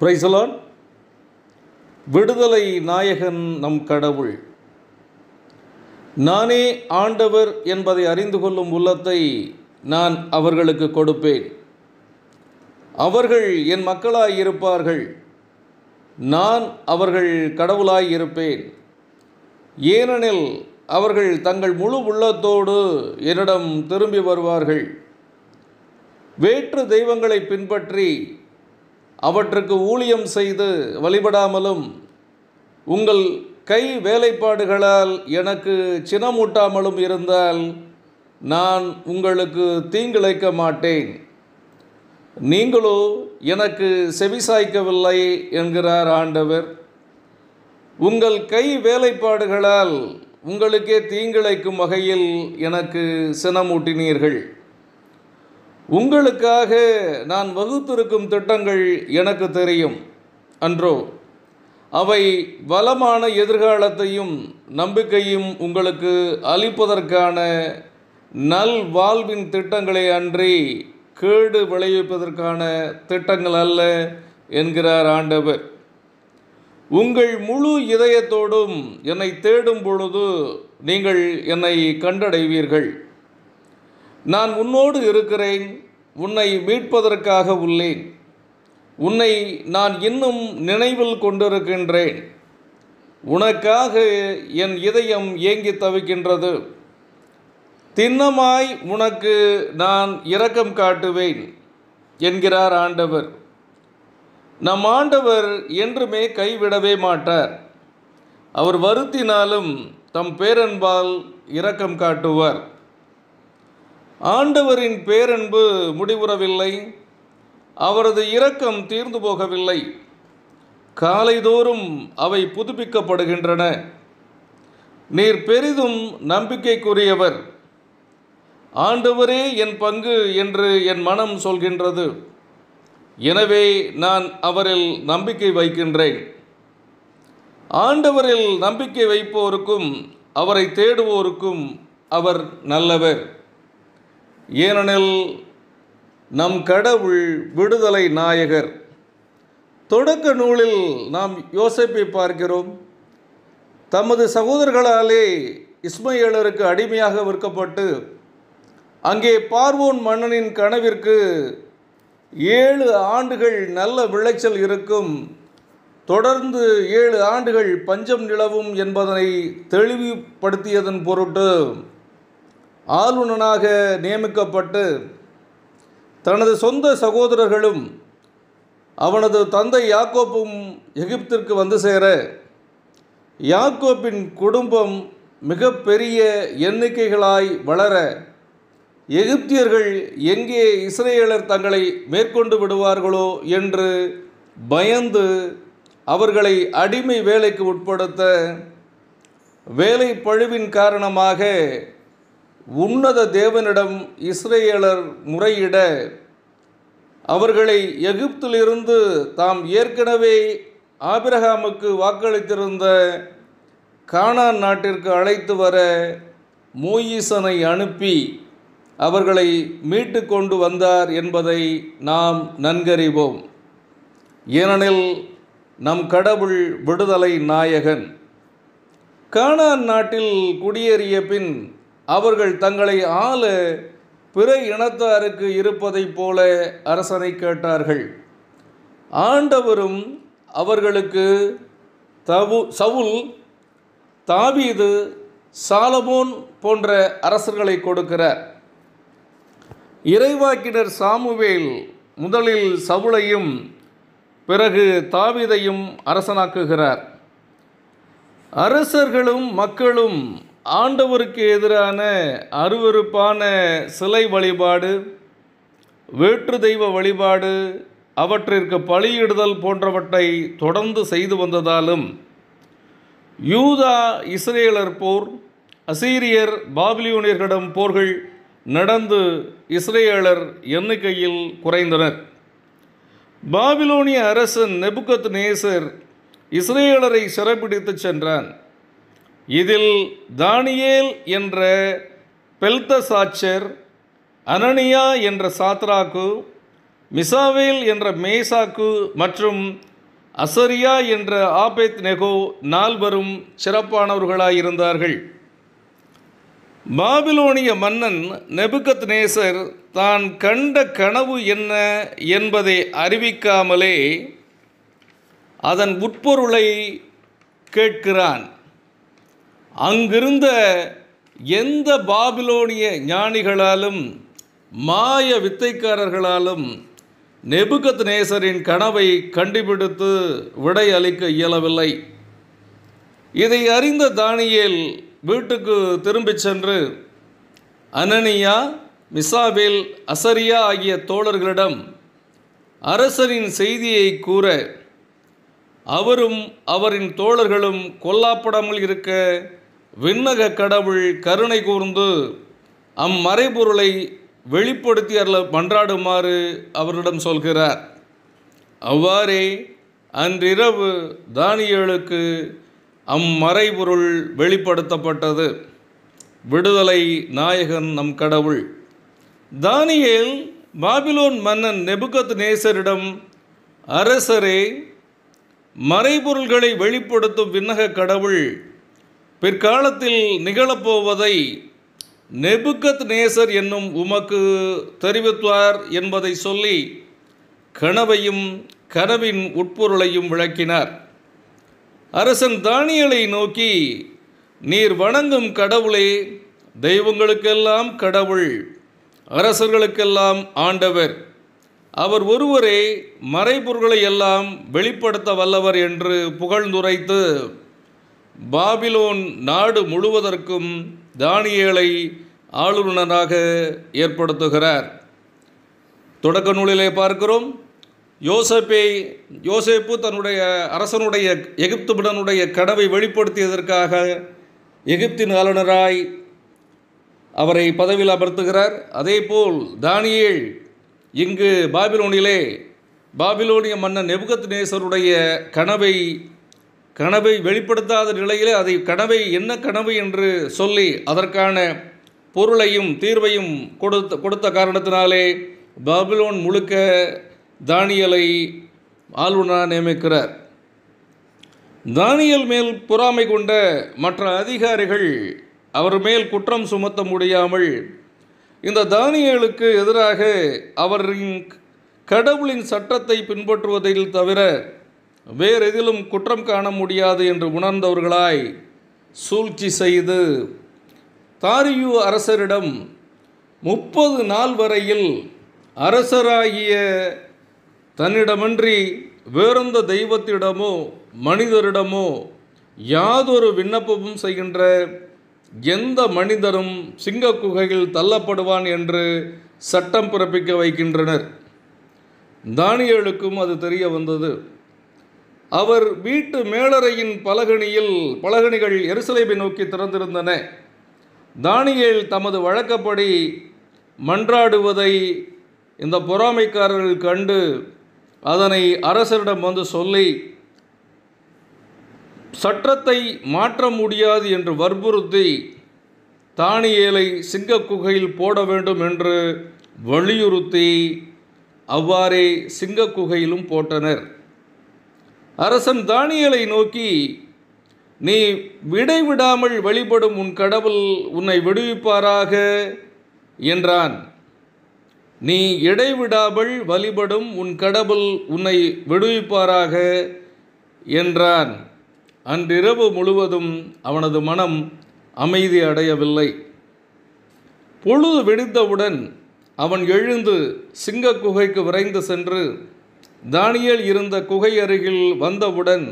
பிரைசலான் விடுதலை நாயகன் நம் கடவுள் நானே ஆண்டவர் என்பதை அறிந்து கொள்ளும் உள்ளத்தை நான் அவர்களுக்கு கொடுப்பேன் அவர்கள் என் மக்களாய் இருப்பார்கள் நான் அவர்கள் கடவுளாய் இருப்பேன் ஏனெனில் அவர்கள் தங்கள் முழு உள்ளத்தோடு என்னிடம் திரும்பி வருவார்கள் வேற்று தெய்வங்களை பின்பற்றி அவற்றுக்கு ஊழியம் செய்து வழிபடாமலும் உங்கள் கை வேலைப்பாடுகளால் எனக்கு சினமூட்டாமலும் இருந்தால் நான் உங்களுக்கு தீங்கிழைக்க மாட்டேன் நீங்களோ எனக்கு செவிசாய்க்கவில்லை என்கிறார் ஆண்டவர் உங்கள் கை வேலைப்பாடுகளால் உங்களுக்கே தீங்கிழைக்கும் வகையில் எனக்கு சினமூட்டினீர்கள் உங்களுக்காக நான் வகுத்திருக்கும் திட்டங்கள் எனக்கு தெரியும் அன்றோ அவை வளமான எதிர்காலத்தையும் நம்பிக்கையும் உங்களுக்கு அளிப்பதற்கான நல் வாழ்வின் திட்டங்களை அன்றி கேடு விளைவிப்பதற்கான திட்டங்கள் அல்ல என்கிறார் ஆண்டவர் உங்கள் முழு இதயத்தோடும் என்னை தேடும் பொழுது நீங்கள் என்னை கண்டடைவீர்கள் நான் உன்னோடு இருக்கிறேன் உன்னை மீட்பதற்காக உள்ளேன் உன்னை நான் இன்னும் நினைவில் கொண்டிருக்கின்றேன் உனக்காக என் இதயம் ஏங்கி தவிக்கின்றது திண்ணமாய் உனக்கு நான் இரக்கம் காட்டுவேன் என்கிறார் ஆண்டவர் நம் ஆண்டவர் என்றுமே கைவிடவே மாட்டார் அவர் வருத்தினாலும் தம் பேரன்பால் இரக்கம் காட்டுவார் ஆண்டவரின் பேரன்பு முடிவுறவில்லை அவரது இரக்கம் தீர்ந்து போகவில்லை காலைதோறும் அவை புதுப்பிக்கப்படுகின்றன நீர் பெரிதும் நம்பிக்கைக்குரியவர் ஆண்டவரே என் பங்கு என்று என் மனம் சொல்கின்றது எனவே நான் அவரில் நம்பிக்கை வைக்கின்றேன் ஆண்டவரில் நம்பிக்கை வைப்போருக்கும் அவரை தேடுவோருக்கும் அவர் நல்லவர் ஏனெனில் நம் கடவுள் விடுதலை நாயகர் தொடக்க நூலில் நாம் யோசிப்பை பார்க்கிறோம் தமது சகோதரர்களாலே இஸ்மையலருக்கு அடிமையாக விற்கப்பட்டு அங்கே பார்வோன் மன்னனின் கனவிற்கு ஏழு ஆண்டுகள் நல்ல விளைச்சல் இருக்கும் தொடர்ந்து ஏழு ஆண்டுகள் பஞ்சம் நிலவும் என்பதனை தெளிவுபடுத்தியதன் பொருட்டு ஆளுநனாக நியமிக்கப்பட்டு தனது சொந்த சகோதரர்களும் அவனது தந்தை யாக்கோப்பும் எகிப்திற்கு வந்து சேர யாக்கோப்பின் குடும்பம் மிகப்பெரிய எண்ணிக்கைகளாய் வளர எகிப்தியர்கள் எங்கே இஸ்ரேலர் தங்களை மேற்கொண்டு விடுவார்களோ என்று பயந்து அவர்களை அடிமை வேலைக்கு உட்படுத்த வேலை பழுவின் காரணமாக உன்னத தேவனிடம் இஸ்ரேலர் முறையிட அவர்களை எகிப்திலிருந்து தாம் ஏற்கனவே ஆபிரகாமுக்கு வாக்களித்திருந்த கானான் நாட்டிற்கு அழைத்து வர மோயிசனை அனுப்பி அவர்களை மீட்டு கொண்டு வந்தார் என்பதை நாம் நன்கறிவோம் ஏனெனில் நம் கடவுள் விடுதலை நாயகன் கானான் நாட்டில் குடியேறிய பின் அவர்கள் தங்களை ஆள பிற இனத்தாருக்கு இருப்பதைப் போல அரசனை கேட்டார்கள் ஆண்டவரும் அவர்களுக்கு தவு சவுல் தாவீது சாலமோன் போன்ற அரசர்களை கொடுக்கிறார் இறைவாக்கினர் சாமுவேல் முதலில் சவுளையும் பிறகு தாவிதையும் அரசனாக்குகிறார் அரசர்களும் மக்களும் ஆண்டவருக்கு எதிரான அருவறுப்பான சிலை வழிபாடு வேற்று தெய்வ வழிபாடு அவற்றிற்கு பலியிடுதல் போன்றவற்றை தொடர்ந்து செய்து வந்ததாலும் யூதா இஸ்ரேலர் போர் அசீரியர் பாபிலியூனியர்களிடம் போர்கள் நடந்து இஸ்ரேலர் எண்ணிக்கையில் குறைந்தனர் பாபிலோனிய அரசன் நெபுகத் நேசர் இஸ்ரேலரை சிறப்பிடித்துச் சென்றான் இதில் தானியேல் என்ற பெல்தசாச்சர் அனனியா என்ற சாத்ராக்கு மிசாவேல் என்ற மேசாக்கு மற்றும் அசரியா என்ற ஆபேத் நெகோ நால்வரும் சிறப்பானவர்களாயிருந்தார்கள் பாபிலோனிய மன்னன் நெபுகத் நேசர் தான் கண்ட கனவு என்ன என்பதை அறிவிக்காமலே அதன் உட்பொருளை கேட்கிறான் அங்கிருந்த எந்த பாபிலோனிய ஞானிகளாலும் மாய வித்தைக்காரர்களாலும் நெபுகத் நேசரின் கனவை கண்டுபிடித்து விடை அளிக்க இயலவில்லை இதை அறிந்த தானியேல் வீட்டுக்கு திரும்பிச் சென்று அனனியா மிசாபேல் அசரியா ஆகிய தோழர்களிடம் அரசரின் செய்தியை கூற அவரும் அவரின் தோழர்களும் கொல்லாப்படாமல் இருக்க விண்ணக கடவுள் கருணை கூர்ந்து அம்மறைபொருளை வெளிப்படுத்தி அல்ல மன்றாடுமாறு அவரிடம் சொல்கிறார் அவ்வாறே அன்றிரவு தானியலுக்கு அம்மறைபொருள் வெளிப்படுத்தப்பட்டது விடுதலை நாயகன் நம் கடவுள் தானியேல் பாபிலோன் மன்னன் நெபுகத் நேசரிடம் அரசரே மறைபொருள்களை வெளிப்படுத்தும் விண்ணக கடவுள் பிற்காலத்தில் நிகழப்போவதை நெபுக்கத் நேசர் என்னும் உமக்கு தெரிவித்தார் என்பதை சொல்லி கனவையும் கனவின் உட்பொருளையும் விளக்கினார் அரசன் தானியலை நோக்கி நீர் வணங்கும் கடவுளே தெய்வங்களுக்கெல்லாம் கடவுள் அரசர்களுக்கெல்லாம் ஆண்டவர் அவர் ஒருவரே மறைபொருள்களை எல்லாம் வெளிப்படுத்த வல்லவர் என்று புகழ்ந்துரைத்து பாபிலோன் நாடு முழுவதற்கும் தானியலை ஆளுநராக ஏற்படுத்துகிறார் தொடக்க நூலிலே பார்க்கிறோம் யோசப்பை யோசேப்பு தன்னுடைய அரசனுடைய எகிப்துடனுடைய கனவை வெளிப்படுத்தியதற்காக எகிப்தின் ஆளுநராய் அவரை பதவியில் அமர்த்துகிறார் அதேபோல் தானியேல் இங்கு பாபிலோனிலே பாபிலோனிய மன்னன் நெபுகத் நேசருடைய கனவை கனவை வெளிப்படுத்தாத நிலையிலே அதை கனவை என்ன கனவு என்று சொல்லி அதற்கான பொருளையும் தீர்வையும் கொடுத்த கொடுத்த காரணத்தினாலே பாபிலோன் முழுக்க தானியலை ஆளுநராக நியமிக்கிறார் தானியல் மேல் பொறாமை கொண்ட மற்ற அதிகாரிகள் அவர் மேல் குற்றம் சுமத்த முடியாமல் இந்த தானியலுக்கு எதிராக அவரின் கடவுளின் சட்டத்தை பின்பற்றுவதில் தவிர வேறு எதிலும் குற்றம் காண முடியாது என்று உணர்ந்தவர்களாய் சூழ்ச்சி செய்து தாரியு அரசரிடம் முப்பது நாள் வரையில் அரசராகிய தன்னிடமின்றி வேறொந்த தெய்வத்திடமோ மனிதரிடமோ யாதொரு விண்ணப்பமும் செய்கின்ற எந்த மனிதரும் சிங்க குகையில் தள்ளப்படுவான் என்று சட்டம் பிறப்பிக்க வைக்கின்றனர் தானியலுக்கும் அது தெரிய வந்தது அவர் வீட்டு மேலறையின் பலகணியில் பலகணிகள் எருசலேபை நோக்கி திறந்திருந்தன தானியேல் தமது வழக்கப்படி மன்றாடுவதை இந்த பொறாமைக்காரர்கள் கண்டு அதனை அரசரிடம் வந்து சொல்லி சட்டத்தை மாற்ற முடியாது என்று வற்புறுத்தி தானியேலை சிங்க குகையில் போட வேண்டும் என்று வலியுறுத்தி அவ்வாறே சிங்க குகையிலும் போட்டனர் அரசன் தானியலை நோக்கி நீ விடைவிடாமல் வழிபடும் உன் கடவுள் உன்னை விடுவிப்பாராக என்றான் நீ இடைவிடாமல் வழிபடும் உன் கடவுள் உன்னை விடுவிப்பாராக என்றான் அன்றிரவு முழுவதும் அவனது மனம் அமைதி அடையவில்லை பொழுது வெடித்தவுடன் அவன் எழுந்து குகைக்கு விரைந்து சென்று தானியல் இருந்த குகை அருகில் வந்தவுடன்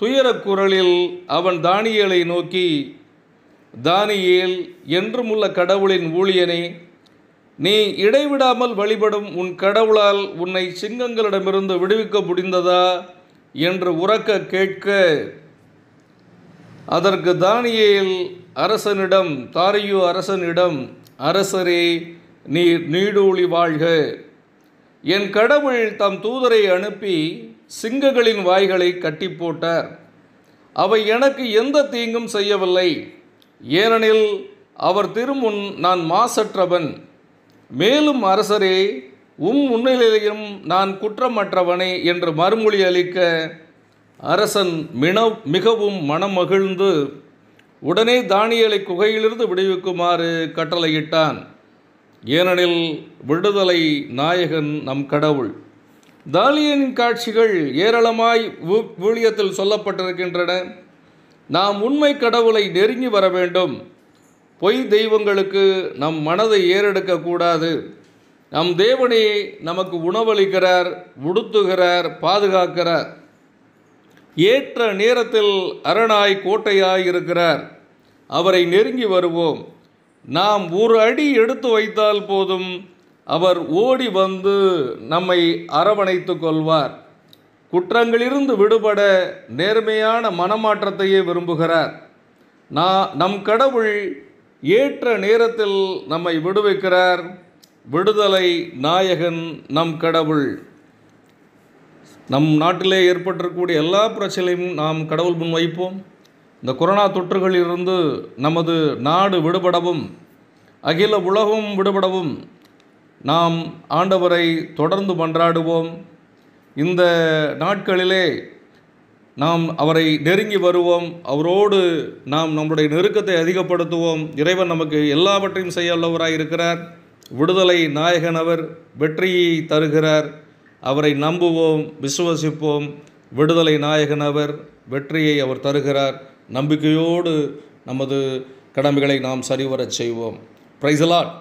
துயரக் குரலில் அவன் தானியலை நோக்கி தானியேல் என்றுமுள்ள கடவுளின் ஊழியனே நீ இடைவிடாமல் வழிபடும் உன் கடவுளால் உன்னை சிங்கங்களிடமிருந்து விடுவிக்க முடிந்ததா என்று உறக்க கேட்க அதற்கு தானியேல் அரசனிடம் தாரியோ அரசனிடம் அரசரே நீர் நீடூழி வாழ்க என் கடவுள் தம் தூதரை அனுப்பி சிங்கங்களின் வாய்களை கட்டி போட்டார் அவை எனக்கு எந்த தீங்கும் செய்யவில்லை ஏனெனில் அவர் திருமுன் நான் மாசற்றவன் மேலும் அரசரே உம் முன்னிலையிலும் நான் குற்றமற்றவனே என்று மறுமொழி அளிக்க அரசன் மின மிகவும் மனம் மகிழ்ந்து உடனே தானியலை குகையிலிருந்து விடுவிக்குமாறு கட்டளையிட்டான் ஏனெனில் விடுதலை நாயகன் நம் கடவுள் தாலியின் காட்சிகள் ஏராளமாய் ஊழியத்தில் சொல்லப்பட்டிருக்கின்றன நாம் உண்மை கடவுளை நெருங்கி வர வேண்டும் பொய் தெய்வங்களுக்கு நம் மனதை ஏறெடுக்கக்கூடாது நம் தேவனே நமக்கு உணவளிக்கிறார் உடுத்துகிறார் பாதுகாக்கிறார் ஏற்ற நேரத்தில் அரணாய் கோட்டையாய் இருக்கிறார் அவரை நெருங்கி வருவோம் நாம் ஒரு அடி எடுத்து வைத்தால் போதும் அவர் ஓடி வந்து நம்மை அரவணைத்து கொள்வார் குற்றங்களிலிருந்து விடுபட நேர்மையான மனமாற்றத்தையே விரும்புகிறார் நான் நம் கடவுள் ஏற்ற நேரத்தில் நம்மை விடுவிக்கிறார் விடுதலை நாயகன் நம் கடவுள் நம் நாட்டிலே ஏற்பட்டிருக்கக்கூடிய எல்லா பிரச்சனையும் நாம் கடவுள் முன் வைப்போம் இந்த கொரோனா தொற்றுகளிலிருந்து நமது நாடு விடுபடவும் அகில உலகம் விடுபடவும் நாம் ஆண்டவரை தொடர்ந்து மன்றாடுவோம் இந்த நாட்களிலே நாம் அவரை நெருங்கி வருவோம் அவரோடு நாம் நம்முடைய நெருக்கத்தை அதிகப்படுத்துவோம் இறைவன் நமக்கு எல்லாவற்றையும் செய்ய உள்ளவராக இருக்கிறார் விடுதலை நாயகன் அவர் வெற்றியை தருகிறார் அவரை நம்புவோம் விசுவசிப்போம் விடுதலை நாயகன் அவர் வெற்றியை அவர் தருகிறார் நம்பிக்கையோடு நமது கடமைகளை நாம் சரிவரச் செய்வோம் பிரைஸ் அலாட்